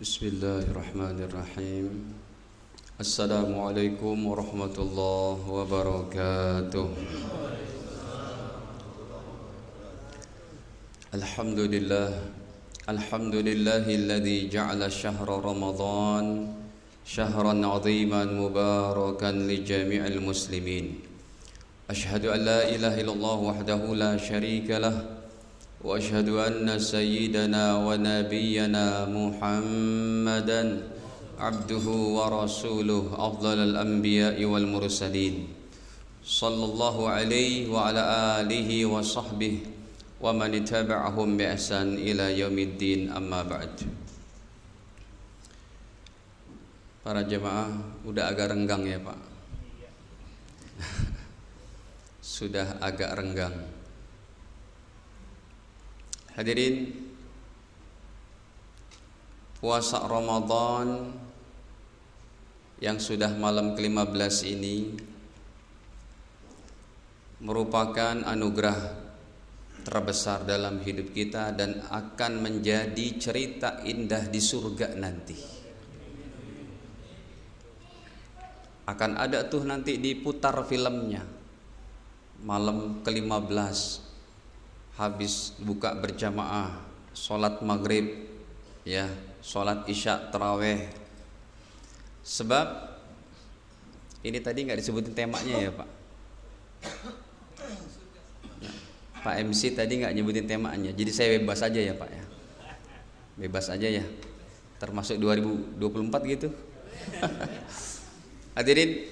بسم الله الرحمن الرحيم السلام عليكم ورحمة الله وبركاته الحمد لله الحمد لله الذي جعل شهر رمضان شهرا عظيما مباركا لجميع المسلمين أشهد أن لا إله إلا الله وحده لا شريك له واشهد ان سيدنا ونبينا محمدا عبده ورسوله افضل الانبياء والمرسلين صلى الله عليه وعلى اله وصحبه ومن اتبعهم باحسان الى يوم الدين اما بعد Para jemaah udah agak renggang ya Pak Sudah agak renggang Hadirin Puasa Ramadan Yang sudah malam ke-15 ini Merupakan anugerah terbesar dalam hidup kita dan akan menjadi cerita indah di surga nanti. Akan ada tuh nanti diputar filmnya malam ke-15 habis buka berjamaah solat maghrib ya solat isya teraweh sebab ini tadi nggak disebutin temanya ya pak Pak MC tadi nggak nyebutin temanya, jadi saya bebas aja ya Pak ya, bebas aja ya, termasuk 2024 gitu. Hadirin,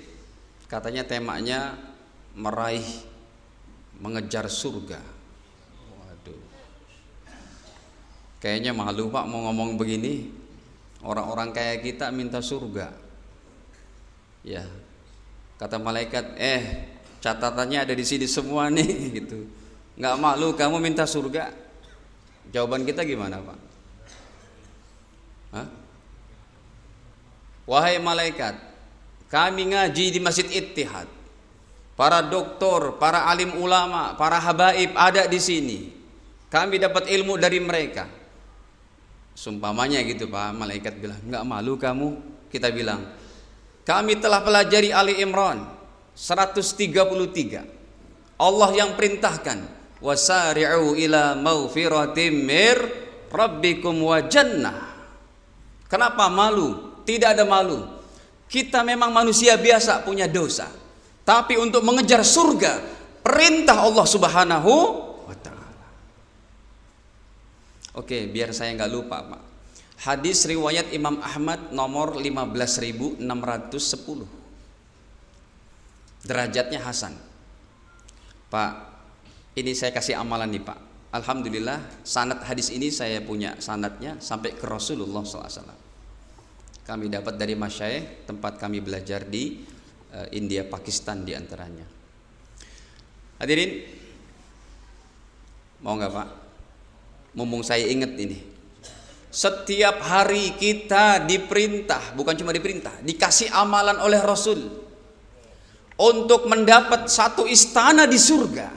katanya temanya meraih, mengejar surga Kayaknya malu pak mau ngomong begini Orang-orang kayak kita minta surga Ya Kata malaikat Eh catatannya ada di sini semua nih gitu Nggak malu kamu minta surga Jawaban kita gimana pak? Hah? Wahai malaikat Kami ngaji di masjid Ittihad Para doktor, para alim ulama, para habaib ada di sini. Kami dapat ilmu dari mereka. Sumpamanya gitu Pak, malaikat bilang, nggak malu kamu? Kita bilang, kami telah pelajari Ali Imran 133. Allah yang perintahkan, wasari'u ila mawfiratim mir rabbikum wa jannah. Kenapa malu? Tidak ada malu. Kita memang manusia biasa punya dosa. Tapi untuk mengejar surga, perintah Allah Subhanahu Oke, biar saya nggak lupa, Pak. Hadis riwayat Imam Ahmad nomor 15610. Derajatnya hasan. Pak, ini saya kasih amalan nih, Pak. Alhamdulillah sanad hadis ini saya punya sanadnya sampai ke Rasulullah SAW Kami dapat dari Masyaih tempat kami belajar di eh, India Pakistan di antaranya. Hadirin Mau nggak Pak? Mumpung saya ingat ini. Setiap hari kita diperintah, bukan cuma diperintah, dikasih amalan oleh Rasul untuk mendapat satu istana di surga.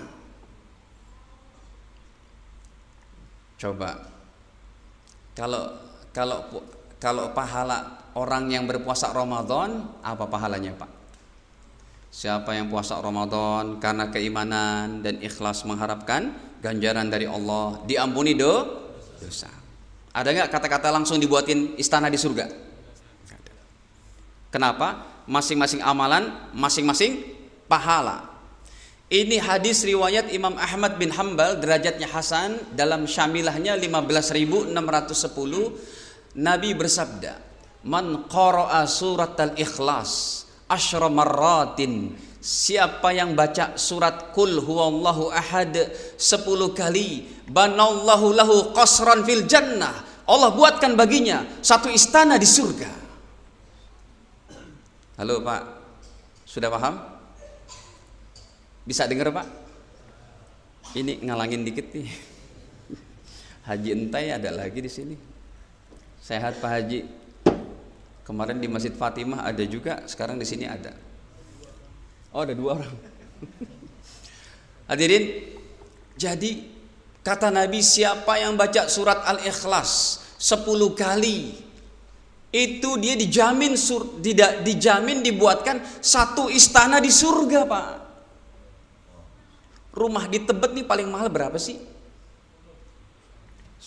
Coba kalau kalau kalau pahala orang yang berpuasa Ramadan, apa pahalanya, Pak? Siapa yang puasa Ramadan karena keimanan dan ikhlas mengharapkan ganjaran dari Allah, diampuni do dosa. Ada nggak kata-kata langsung dibuatin istana di surga? Kenapa? Masing-masing amalan, masing-masing pahala. Ini hadis riwayat Imam Ahmad bin Hambal derajatnya Hasan dalam syamilahnya 15.610 Nabi bersabda Man qara'a surat al-ikhlas asyra marratin Siapa yang baca surat Qul huwallahu ahad 10 kali, banallahu lahu qasran fil jannah. Allah buatkan baginya satu istana di surga. Halo Pak, sudah paham? Bisa dengar Pak? Ini ngalangin dikit nih. Haji Entai ada lagi di sini. Sehat Pak Haji. Kemarin di Masjid Fatimah ada juga, sekarang di sini ada. Oh ada dua orang. Hadirin, jadi kata Nabi siapa yang baca surat Al-Ikhlas sepuluh kali itu dia dijamin sur, tidak dijamin dibuatkan satu istana di surga, Pak. Rumah di Tebet nih paling mahal berapa sih?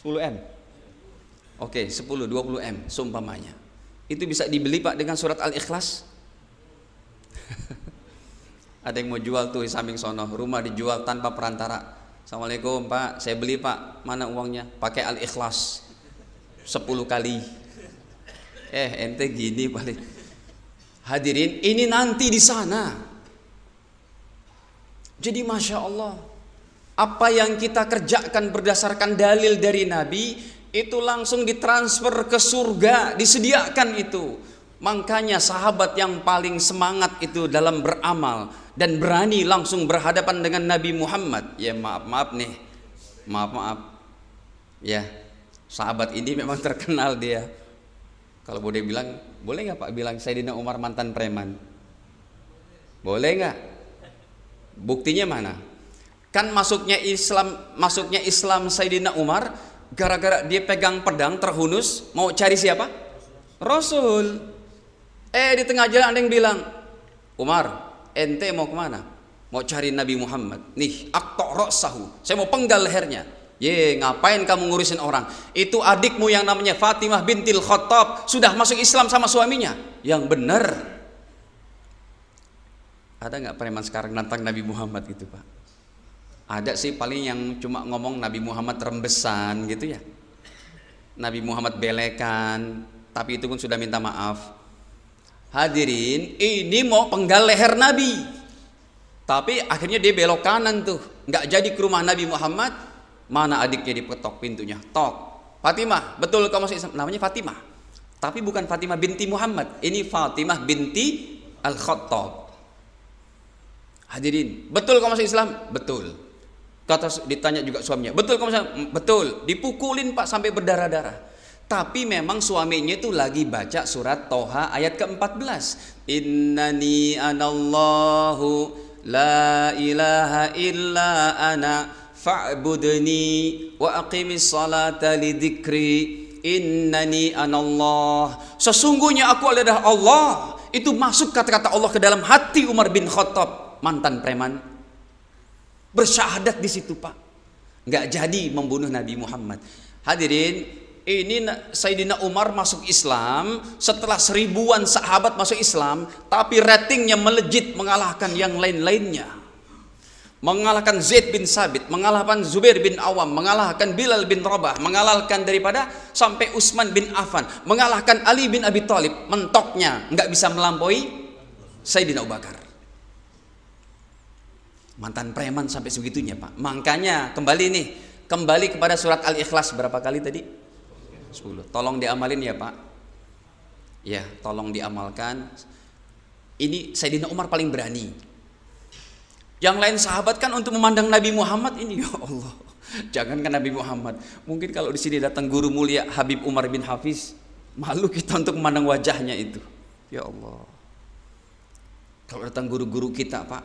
10M. Oke, 10 20M seumpamanya. Itu bisa dibeli Pak dengan surat Al-Ikhlas ada yang mau jual tuh di samping sono rumah dijual tanpa perantara Assalamualaikum pak saya beli pak mana uangnya pakai al ikhlas sepuluh kali eh ente gini balik hadirin ini nanti di sana jadi masya Allah apa yang kita kerjakan berdasarkan dalil dari Nabi itu langsung ditransfer ke surga disediakan itu Makanya sahabat yang paling semangat itu dalam beramal dan berani langsung berhadapan dengan Nabi Muhammad. Ya maaf maaf nih, maaf maaf. Ya sahabat ini memang terkenal dia. Kalau boleh bilang, boleh nggak Pak bilang Sayyidina Umar mantan preman? Boleh nggak? Buktinya mana? Kan masuknya Islam, masuknya Islam Sayyidina Umar gara-gara dia pegang pedang terhunus mau cari siapa? Rasul. Eh di tengah jalan ada yang bilang, Umar, ente mau kemana? Mau cari Nabi Muhammad. Nih, aktok roksahu. Saya mau penggal lehernya. Ye, ngapain kamu ngurusin orang? Itu adikmu yang namanya Fatimah bintil Khattab sudah masuk Islam sama suaminya. Yang benar. Ada nggak preman sekarang nantang Nabi Muhammad gitu pak? Ada sih paling yang cuma ngomong Nabi Muhammad rembesan gitu ya. Nabi Muhammad belekan, tapi itu pun sudah minta maaf. Hadirin, ini mau penggal leher Nabi. Tapi akhirnya dia belok kanan tuh. Nggak jadi ke rumah Nabi Muhammad. Mana adiknya dipetok pintunya? Tok. Fatimah, betul kamu masih Namanya Fatimah. Tapi bukan Fatimah binti Muhammad. Ini Fatimah binti Al-Khattab. Hadirin, betul kamu masih Islam? Betul. Kata ditanya juga suaminya, betul kamu Islam? Betul. Dipukulin Pak sampai berdarah-darah. Tapi memang suaminya itu lagi baca surat Toha ayat ke-14. Innani anallahu la ilaha illa ana fa'budni wa aqimis salata lidikri innani anallah. Sesungguhnya aku adalah Allah. Itu masuk kata-kata Allah ke dalam hati Umar bin Khattab, mantan preman. Bersyahadat di situ, Pak. Nggak jadi membunuh Nabi Muhammad. Hadirin, ini Sayyidina Umar masuk Islam setelah seribuan sahabat masuk Islam tapi ratingnya melejit mengalahkan yang lain-lainnya mengalahkan Zaid bin Sabit, mengalahkan Zubair bin Awam, mengalahkan Bilal bin Rabah, mengalahkan daripada sampai Utsman bin Affan, mengalahkan Ali bin Abi Thalib, mentoknya nggak bisa melampaui Sayyidina Abu Bakar. Mantan preman sampai segitunya, Pak. Makanya kembali nih, kembali kepada surat Al-Ikhlas berapa kali tadi? 10. Tolong diamalin ya Pak. Ya, tolong diamalkan. Ini Sayyidina Umar paling berani. Yang lain sahabat kan untuk memandang Nabi Muhammad ini ya Allah. Jangankan Nabi Muhammad. Mungkin kalau di sini datang guru mulia Habib Umar bin Hafiz, malu kita untuk memandang wajahnya itu. Ya Allah. Kalau datang guru-guru kita, Pak.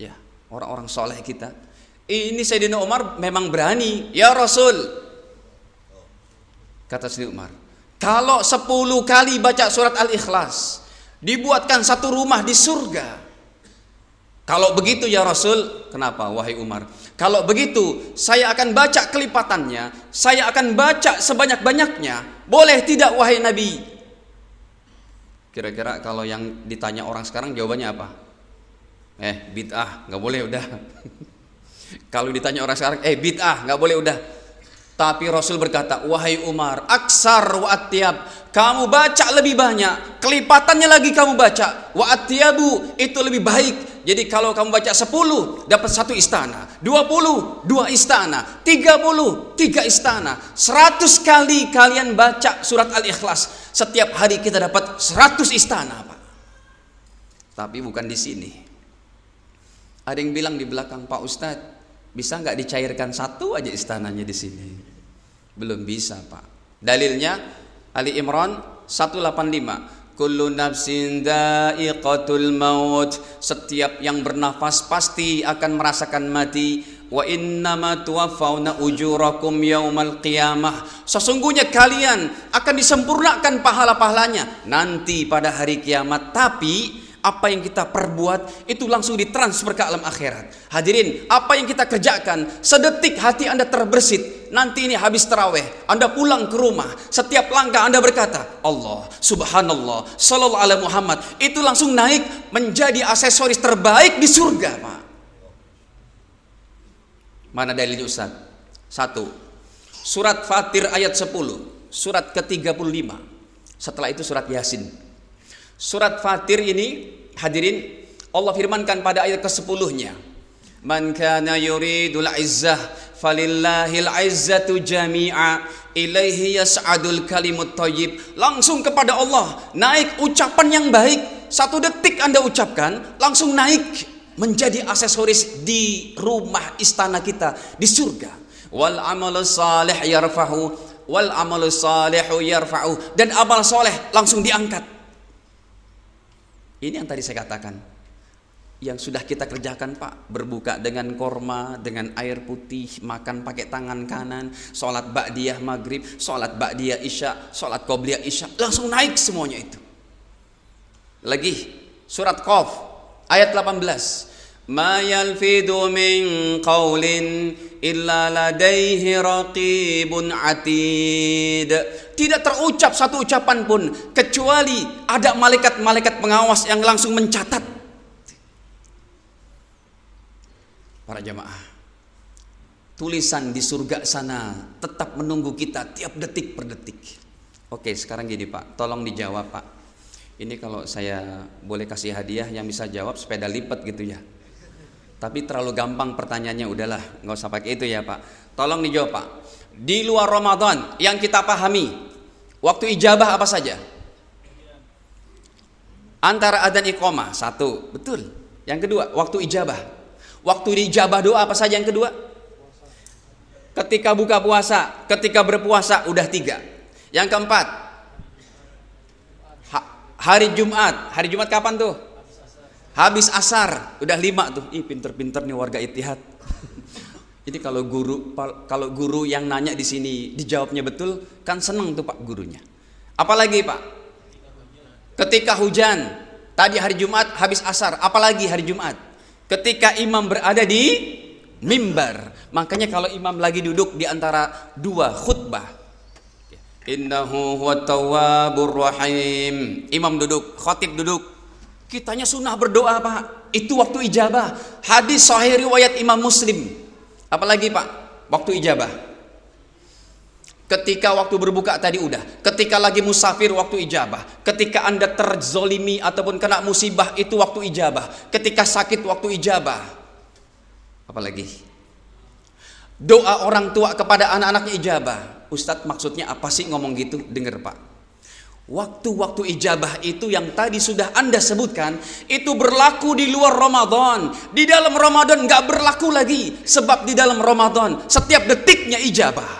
Ya, orang-orang soleh kita. Ini Sayyidina Umar memang berani. Ya Rasul, Kata Sri Umar, kalau sepuluh kali baca surat Al-Ikhlas, dibuatkan satu rumah di surga. Kalau begitu ya Rasul, kenapa wahai Umar? Kalau begitu, saya akan baca kelipatannya, saya akan baca sebanyak-banyaknya. Boleh tidak wahai Nabi? Kira-kira kalau yang ditanya orang sekarang jawabannya apa? Eh, bid'ah, nggak boleh udah. kalau ditanya orang sekarang, eh bid'ah, nggak boleh udah. Tapi Rasul berkata, wahai Umar, aksar wa atiab, kamu baca lebih banyak, kelipatannya lagi kamu baca. Wa atiabu itu lebih baik. Jadi kalau kamu baca sepuluh dapat satu istana. dua puluh dua istana. tiga puluh tiga istana. seratus kali kalian baca surat Al-Ikhlas. Setiap hari kita dapat seratus istana, Pak. Tapi bukan di sini. Ada yang bilang di belakang, Pak Ustadz, bisa nggak dicairkan satu aja istananya di sini? Belum bisa, Pak. Dalilnya Ali Imran 185. Kullu nafsin da'iqatul maut. Setiap yang bernafas pasti akan merasakan mati. Wa innama tuwaffawna ujurakum yaumal qiyamah. Sesungguhnya kalian akan disempurnakan pahala-pahalanya nanti pada hari kiamat. Tapi apa yang kita perbuat itu langsung ditransfer ke alam akhirat. Hadirin, apa yang kita kerjakan, sedetik hati Anda terbersit. Nanti ini habis terawih, Anda pulang ke rumah. Setiap langkah Anda berkata, Allah, subhanallah, sallallahu alaihi Muhammad. Itu langsung naik menjadi aksesoris terbaik di surga, Pak. Mana dalilnya Ustaz? Satu, surat Fatir ayat 10, surat ke-35. Setelah itu surat Yasin Surat Fatir ini hadirin Allah firmankan pada ayat ke-10-nya. Man kana yuridul izzah falillahil izzatu jami'a ilaihi yas'adul kalimut thayyib. Langsung kepada Allah naik ucapan yang baik. Satu detik Anda ucapkan langsung naik menjadi aksesoris di rumah istana kita di surga. Wal amalus salih yarfahu wal amalus salihu yarfahu dan amal soleh langsung diangkat ini yang tadi saya katakan. Yang sudah kita kerjakan Pak, berbuka dengan korma, dengan air putih, makan pakai tangan kanan, sholat ba'diyah maghrib, sholat ba'diyah isya, sholat qobliyah isya, langsung naik semuanya itu. Lagi, surat Qaf, ayat 18. ما يلفظ من قول إلا لديه رقيب عتيد tidak terucap satu ucapan pun kecuali ada malaikat-malaikat pengawas yang langsung mencatat para jamaah tulisan di surga sana tetap menunggu kita tiap detik per detik oke sekarang gini pak tolong dijawab pak ini kalau saya boleh kasih hadiah yang bisa jawab sepeda lipat gitu ya tapi terlalu gampang pertanyaannya udahlah nggak usah pakai itu ya Pak. Tolong dijawab Pak. Di luar Ramadan yang kita pahami waktu ijabah apa saja? Antara adzan ikoma satu, betul. Yang kedua, waktu ijabah. Waktu ijabah doa apa saja yang kedua? Ketika buka puasa, ketika berpuasa udah tiga. Yang keempat, hari Jumat. Hari Jumat kapan tuh? Habis asar, udah lima tuh. Ih, pinter-pinter nih warga Itihad. Jadi kalau guru kalau guru yang nanya di sini dijawabnya betul, kan seneng tuh Pak gurunya. Apalagi Pak? Ketika hujan. Tadi hari Jumat habis asar, apalagi hari Jumat. Ketika imam berada di mimbar. Makanya kalau imam lagi duduk di antara dua khutbah, Innahu huwa tawabur rahim. Imam duduk, khotib duduk. Kitanya sunnah berdoa pak. Itu waktu ijabah. Hadis sahih riwayat Imam Muslim. Apalagi pak? Waktu ijabah. Ketika waktu berbuka tadi udah. Ketika lagi musafir waktu ijabah. Ketika anda terzolimi ataupun kena musibah itu waktu ijabah. Ketika sakit waktu ijabah. Apalagi? Doa orang tua kepada anak-anaknya ijabah. Ustadz maksudnya apa sih ngomong gitu? Dengar pak. Waktu-waktu ijabah itu yang tadi sudah Anda sebutkan, itu berlaku di luar Ramadan. Di dalam Ramadan nggak berlaku lagi, sebab di dalam Ramadan setiap detiknya ijabah.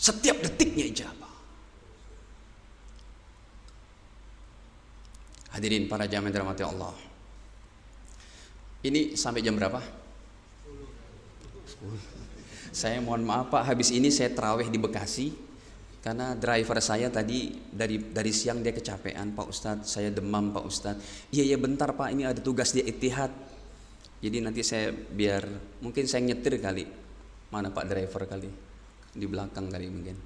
Setiap detiknya ijabah. Hadirin para jamaah dirahmati Allah. Ini sampai jam berapa? Saya mohon maaf Pak, habis ini saya terawih di Bekasi, karena driver saya tadi dari dari siang dia kecapean Pak Ustadz saya demam Pak Ustadz iya iya bentar Pak ini ada tugas dia itihad jadi nanti saya biar mungkin saya nyetir kali mana Pak driver kali di belakang kali mungkin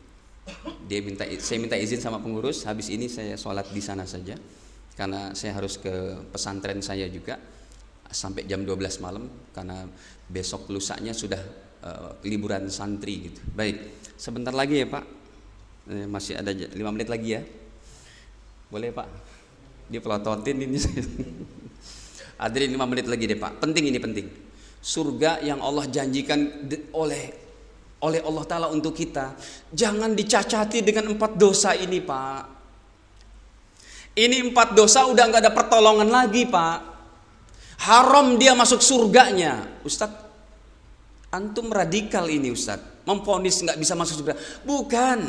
dia minta saya minta izin sama pengurus habis ini saya sholat di sana saja karena saya harus ke pesantren saya juga sampai jam 12 malam karena besok lusanya sudah uh, liburan santri gitu baik sebentar lagi ya Pak Eh, masih ada lima menit lagi ya boleh pak pelototin ini hadirin lima menit lagi deh pak penting ini penting surga yang Allah janjikan oleh oleh Allah Ta'ala untuk kita jangan dicacati dengan empat dosa ini pak ini empat dosa udah nggak ada pertolongan lagi pak haram dia masuk surganya Ustadz antum radikal ini Ustadz memponis nggak bisa masuk surga bukan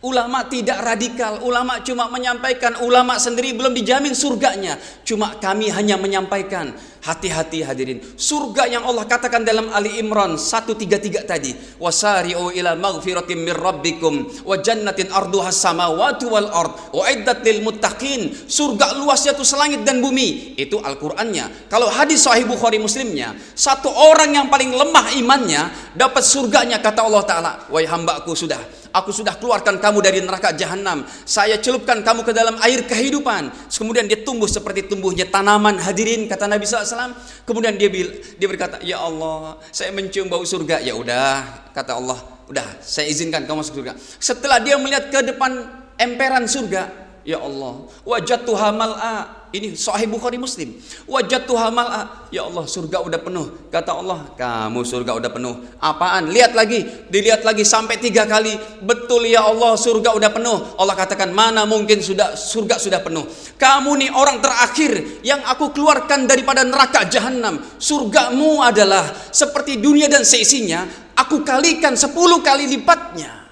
Ulama tidak radikal, ulama cuma menyampaikan, ulama sendiri belum dijamin surganya. Cuma kami hanya menyampaikan Hati-hati hadirin. Surga yang Allah katakan dalam Ali Imran 133 tadi, wasari'u ila maghfiratin min rabbikum wa jannatin arduhas samawati wal ard iddat lil muttaqin. Surga luasnya itu selangit dan bumi. Itu Al-Qur'annya. Kalau hadis sahih Bukhari Muslimnya, satu orang yang paling lemah imannya dapat surganya kata Allah taala, "Wahai ku sudah, aku sudah keluarkan kamu dari neraka jahanam. Saya celupkan kamu ke dalam air kehidupan." Kemudian dia tumbuh seperti tumbuhnya tanaman hadirin kata Nabi SAW wasallam. Kemudian dia dia berkata, "Ya Allah, saya mencium bau surga." Ya udah, kata Allah, "Udah, saya izinkan kamu masuk surga." Setelah dia melihat ke depan emperan surga, ya Allah. Wajat tuhamal a. Ini Sahih Bukhari Muslim. Wajat tuhamal a. Ya Allah, surga udah penuh. Kata Allah, kamu surga udah penuh. Apaan? Lihat lagi, dilihat lagi sampai tiga kali. Betul ya Allah, surga udah penuh. Allah katakan mana mungkin sudah surga sudah penuh. Kamu nih orang terakhir yang aku keluarkan daripada neraka jahanam. Surgamu adalah seperti dunia dan seisinya. Aku kalikan sepuluh kali lipatnya.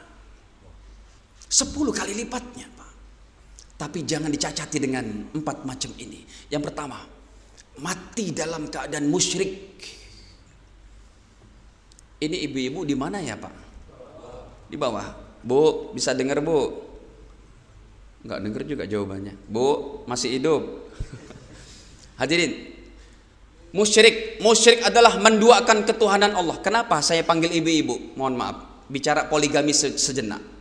Sepuluh kali lipatnya. Tapi jangan dicacati dengan empat macam ini. Yang pertama, mati dalam keadaan musyrik. Ini ibu-ibu di mana ya pak? Di bawah. Bu, bisa dengar bu? Enggak dengar juga jawabannya. Bu, masih hidup. Hadirin, musyrik, musyrik adalah menduakan ketuhanan Allah. Kenapa saya panggil ibu-ibu? Mohon maaf, bicara poligami sejenak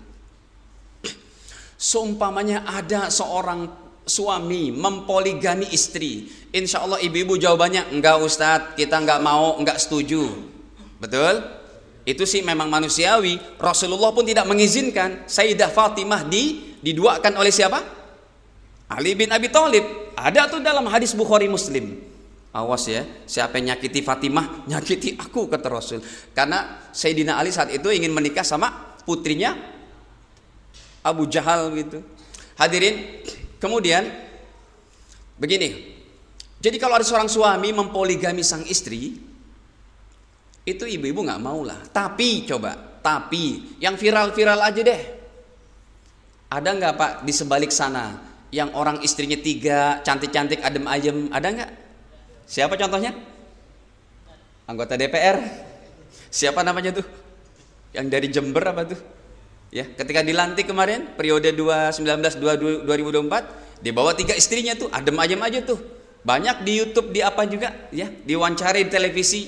Seumpamanya ada seorang suami mempoligami istri. Insya Allah ibu-ibu jawabannya, enggak Ustadz, kita enggak mau, enggak setuju. Betul? Itu sih memang manusiawi. Rasulullah pun tidak mengizinkan. Sayyidah Fatimah di, diduakan oleh siapa? Ali bin Abi Thalib. Ada tuh dalam hadis Bukhari Muslim. Awas ya, siapa yang nyakiti Fatimah, nyakiti aku kata Rasul. Karena Sayyidina Ali saat itu ingin menikah sama putrinya Abu Jahal gitu. Hadirin, kemudian begini. Jadi kalau ada seorang suami mempoligami sang istri, itu ibu-ibu nggak mau lah. Tapi coba, tapi yang viral-viral aja deh. Ada nggak pak di sebalik sana yang orang istrinya tiga, cantik-cantik, adem ayem, ada nggak? Siapa contohnya? Anggota DPR. Siapa namanya tuh? Yang dari Jember apa tuh? Ya, ketika dilantik kemarin periode 2019 2024 dibawa tiga istrinya tuh adem ayem aja tuh. Banyak di YouTube di apa juga ya, diwawancarai di televisi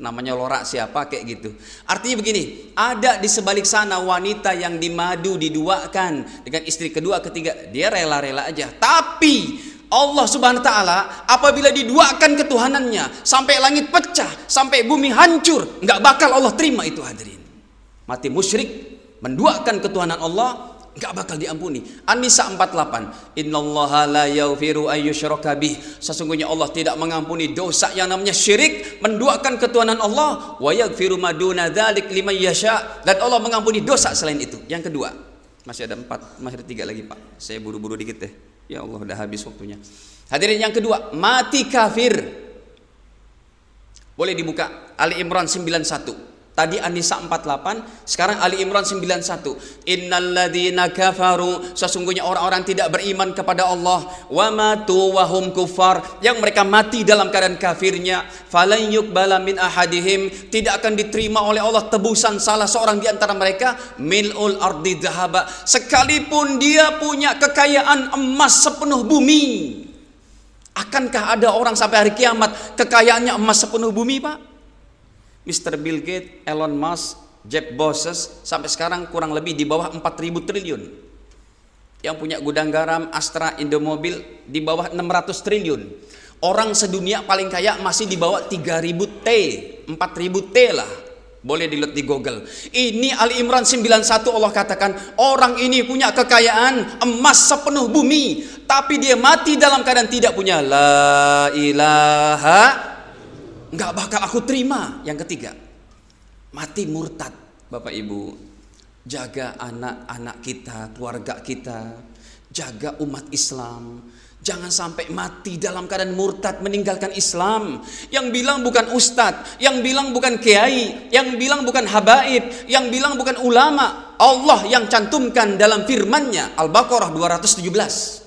namanya Lora siapa kayak gitu. Artinya begini, ada di sebalik sana wanita yang dimadu diduakan dengan istri kedua ketiga, dia rela-rela aja. Tapi Allah Subhanahu wa taala apabila diduakan ketuhanannya sampai langit pecah, sampai bumi hancur, nggak bakal Allah terima itu hadirin. Mati musyrik menduakan ketuhanan Allah nggak bakal diampuni. An-Nisa 48. Innallaha la yaghfiru ayyushraka bih. Sesungguhnya Allah tidak mengampuni dosa yang namanya syirik, menduakan ketuhanan Allah, wa yaghfiru maduna dzalik liman yasha. Dan Allah mengampuni dosa selain itu. Yang kedua. Masih ada empat, masih ada tiga lagi Pak. Saya buru-buru dikit deh. Ya Allah udah habis waktunya. Hadirin yang kedua, mati kafir. Boleh dibuka Ali Imran 91. Tadi An-Nisa 48, sekarang Ali Imran 91. Innalladzina kafaru, sesungguhnya orang-orang tidak beriman kepada Allah, wa matu wa kufar, yang mereka mati dalam keadaan kafirnya, falan yuqbala min tidak akan diterima oleh Allah tebusan salah seorang di antara mereka milul ardi dhahaba, sekalipun dia punya kekayaan emas sepenuh bumi. Akankah ada orang sampai hari kiamat kekayaannya emas sepenuh bumi, Pak? Mr. Bill Gates, Elon Musk, Jeff Bezos sampai sekarang kurang lebih di bawah 4.000 triliun. Yang punya gudang garam Astra Indomobil di bawah 600 triliun. Orang sedunia paling kaya masih di bawah 3.000 T, 4.000 T lah. Boleh dilihat di Google. Ini Ali Imran 91 Allah katakan, orang ini punya kekayaan emas sepenuh bumi, tapi dia mati dalam keadaan tidak punya la ilaha nggak bakal aku terima. Yang ketiga, mati murtad, Bapak Ibu. Jaga anak-anak kita, keluarga kita, jaga umat Islam. Jangan sampai mati dalam keadaan murtad meninggalkan Islam. Yang bilang bukan ustadz, yang bilang bukan kiai, yang bilang bukan habaib, yang bilang bukan ulama. Allah yang cantumkan dalam firman-Nya Al-Baqarah 217.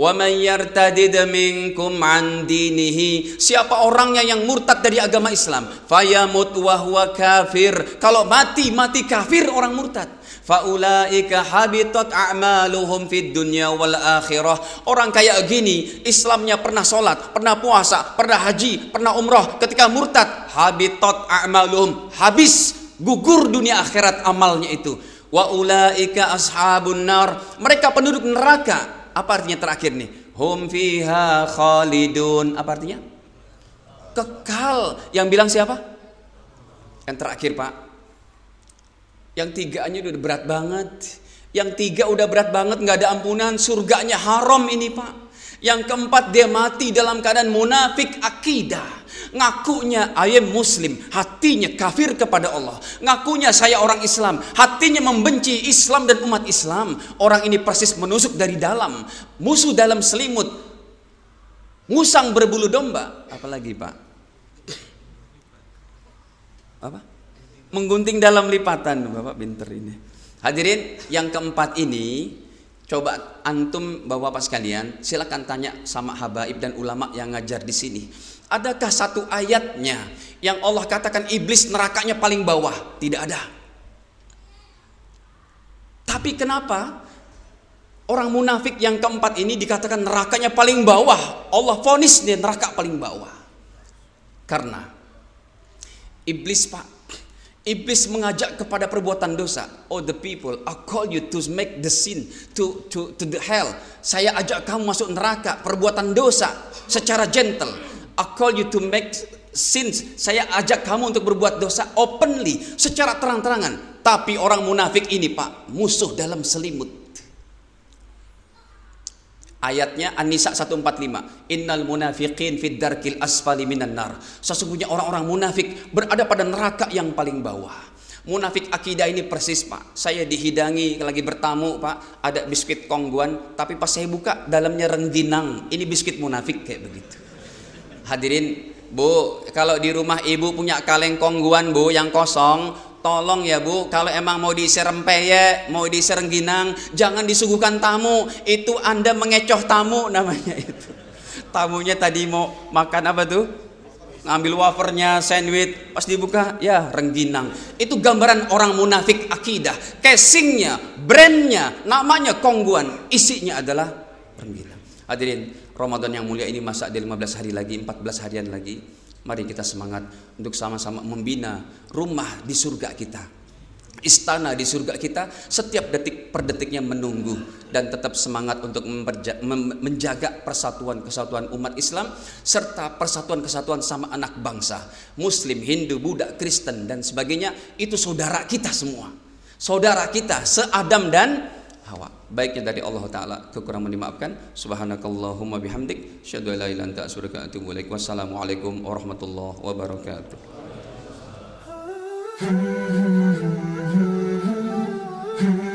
وَمَنْ يَرْتَدِدْ مِنْكُمْ عَنْ دِينِهِ Siapa orangnya yang murtad dari agama Islam? فَيَمُتْ وَهُوَ kafir. Kalau mati, mati kafir orang murtad. Faulaika habitat a'maluhum fid dunya wal akhirah. Orang kayak gini, Islamnya pernah sholat, pernah puasa, pernah haji, pernah umroh. Ketika murtad, habitat a'maluhum. Habis, gugur dunia akhirat amalnya itu. Wa ulaika ashabun nar. Mereka penduduk neraka. Apa artinya terakhir nih? Hum fiha khalidun. Apa artinya? Kekal. Yang bilang siapa? Yang terakhir, Pak. Yang tiganya udah berat banget. Yang tiga udah berat banget, nggak ada ampunan. Surganya haram ini, Pak. Yang keempat dia mati dalam keadaan munafik akidah. Ngakunya ayam muslim, hatinya kafir kepada Allah. Ngakunya saya orang Islam, hatinya membenci Islam dan umat Islam. Orang ini persis menusuk dari dalam. Musuh dalam selimut. Musang berbulu domba. Apalagi Pak? Apa? Menggunting dalam lipatan. Bapak pinter ini. Hadirin, yang keempat ini Coba antum bapak-bapak sekalian, silakan tanya sama habaib dan ulama yang ngajar di sini. Adakah satu ayatnya yang Allah katakan iblis nerakanya paling bawah? Tidak ada. Tapi kenapa orang munafik yang keempat ini dikatakan nerakanya paling bawah? Allah vonis dia neraka paling bawah. Karena iblis Pak Iblis mengajak kepada perbuatan dosa. Oh the people, I call you to make the sin to to to the hell. Saya ajak kamu masuk neraka perbuatan dosa secara gentle. I call you to make sins. Saya ajak kamu untuk berbuat dosa openly, secara terang-terangan. Tapi orang munafik ini, Pak, musuh dalam selimut. Ayatnya An-Nisa 145. Innal munafiqin fid darkil asfali minan nar. Sesungguhnya orang-orang munafik berada pada neraka yang paling bawah. Munafik akidah ini persis pak Saya dihidangi lagi bertamu pak Ada biskuit kongguan Tapi pas saya buka dalamnya rengginang Ini biskuit munafik kayak begitu Hadirin, Bu, kalau di rumah ibu punya kaleng kongguan, Bu, yang kosong, tolong ya Bu, kalau emang mau di ya, mau diserengginang, jangan disuguhkan tamu. Itu Anda mengecoh tamu namanya itu. Tamunya tadi mau makan apa tuh? Ngambil wafernya, sandwich, pas dibuka, ya rengginang. Itu gambaran orang munafik akidah. Casingnya, brandnya, namanya kongguan, isinya adalah rengginang. Hadirin, Ramadan yang mulia ini masa ada 15 hari lagi, 14 harian lagi. Mari kita semangat untuk sama-sama membina rumah di surga kita. Istana di surga kita setiap detik per detiknya menunggu dan tetap semangat untuk menjaga persatuan kesatuan umat Islam serta persatuan kesatuan sama anak bangsa, Muslim, Hindu, Buddha, Kristen dan sebagainya itu saudara kita semua. Saudara kita seadam dan baiknya dari Allah taala kekurangan dimaafkan subhanakallahumma bihamdik syadu la ilaha illa anta astaghfiruka wa atubu ilaik wassalamualaikum warahmatullahi wabarakatuh Hmm, hmm, hmm, hmm, hmm.